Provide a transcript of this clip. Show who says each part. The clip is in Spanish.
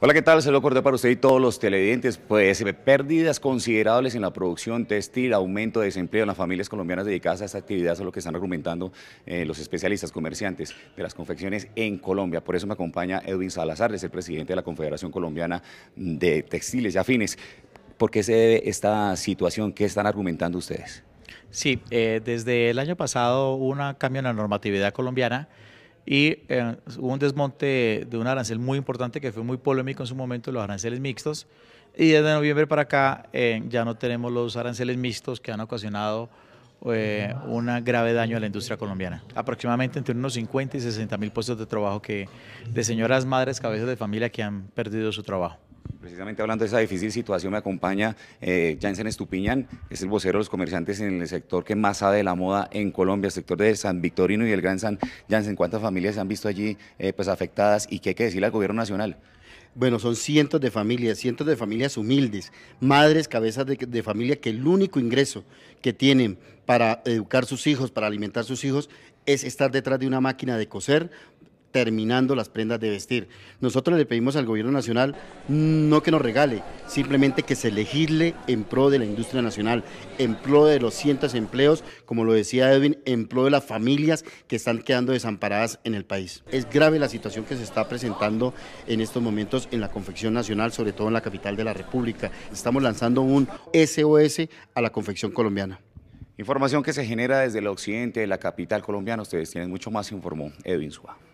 Speaker 1: Hola, ¿qué tal? Se lo corto para usted y todos los televidentes. Pues eh, pérdidas considerables en la producción textil, este aumento de desempleo en las familias colombianas dedicadas a esta actividad, es lo que están argumentando eh, los especialistas comerciantes de las confecciones en Colombia. Por eso me acompaña Edwin Salazar, es el presidente de la Confederación Colombiana de Textiles y Afines. ¿Por qué se debe esta situación? ¿Qué están argumentando ustedes?
Speaker 2: Sí, eh, desde el año pasado hubo un cambio en la normatividad colombiana y eh, hubo un desmonte de un arancel muy importante que fue muy polémico en su momento, los aranceles mixtos. Y desde noviembre para acá eh, ya no tenemos los aranceles mixtos que han ocasionado eh, un grave daño a la industria colombiana. Aproximadamente entre unos 50 y 60 mil puestos de trabajo que, de señoras madres, cabezas de familia que han perdido su trabajo.
Speaker 1: Precisamente hablando de esa difícil situación, me acompaña eh, Janssen Jansen Estupiñán, es el vocero de los comerciantes en el sector que más sabe de la moda en Colombia, el sector de San Victorino y el Gran San. Jansen, ¿cuántas
Speaker 3: familias se han visto allí eh, pues afectadas y qué hay que decirle al gobierno nacional? Bueno, son cientos de familias, cientos de familias humildes, madres, cabezas de, de, familia que el único ingreso que tienen para educar sus hijos, para alimentar sus hijos, es estar detrás de una máquina de coser terminando las prendas de vestir. Nosotros le pedimos al gobierno nacional no que nos regale, simplemente que se legisle en pro de la industria nacional, en pro de los cientos de empleos, como lo decía Edwin, en pro de las familias que están quedando desamparadas en el país. Es grave la situación que se está presentando en estos momentos en la confección nacional, sobre todo en la capital de la República. Estamos lanzando un SOS a la confección colombiana. Información que se genera desde el
Speaker 1: occidente de la capital colombiana.
Speaker 3: Ustedes tienen mucho más, informó Edwin
Speaker 1: Suárez.